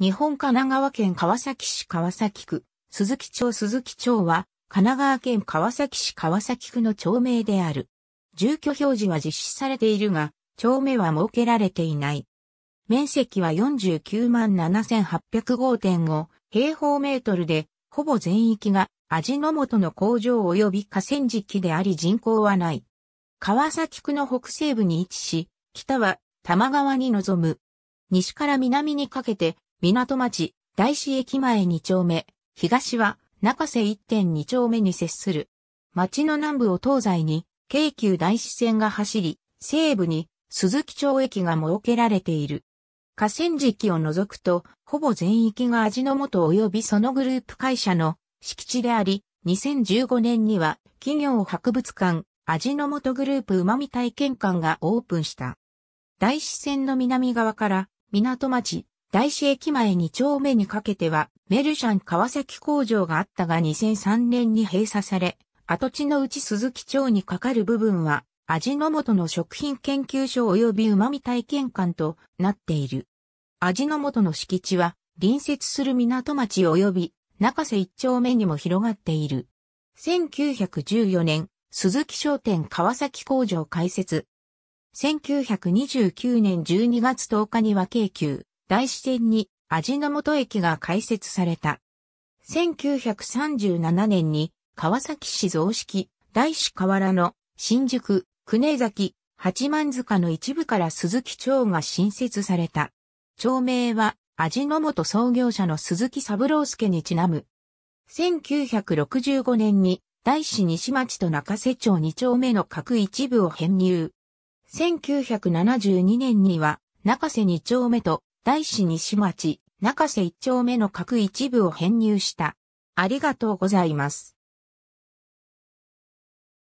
日本神奈川県川崎市川崎区、鈴木町鈴木町は、神奈川県川崎市川崎区の町名である。住居表示は実施されているが、町名は設けられていない。面積は49万7805.5平方メートルで、ほぼ全域が味の素の工場及び河川敷であり人口はない。川崎区の北西部に位置し、北は多摩川に臨む。西から南にかけて港町、大志駅前2丁目、東は中瀬1.2丁目に接する。町の南部を東西に、京急大志線が走り、西部に鈴木町駅が設けられている。河川敷を除くと、ほぼ全域が味の素及びそのグループ会社の敷地であり、2015年には企業博物館、味の素グループ旨味体験館がオープンした。大師線の南側から港町、大志駅前2丁目にかけては、メルシャン川崎工場があったが2003年に閉鎖され、跡地のうち鈴木町にかかる部分は、味の素の食品研究所及び旨味体験館となっている。味の素の敷地は、隣接する港町及び、中瀬一丁目にも広がっている。1914年、鈴木商店川崎工場開設。1929年12月10日には京急、大支店に味の素駅が開設された。1937年に川崎市増式、大師河原の新宿、久根崎、八幡塚の一部から鈴木町が新設された。町名は味の素創業者の鈴木三郎介にちなむ。1965年に大師西町と中瀬町二丁目の各一部を編入。1972年には中瀬二丁目と大師西町、中瀬一丁目の各一部を編入した。ありがとうございます。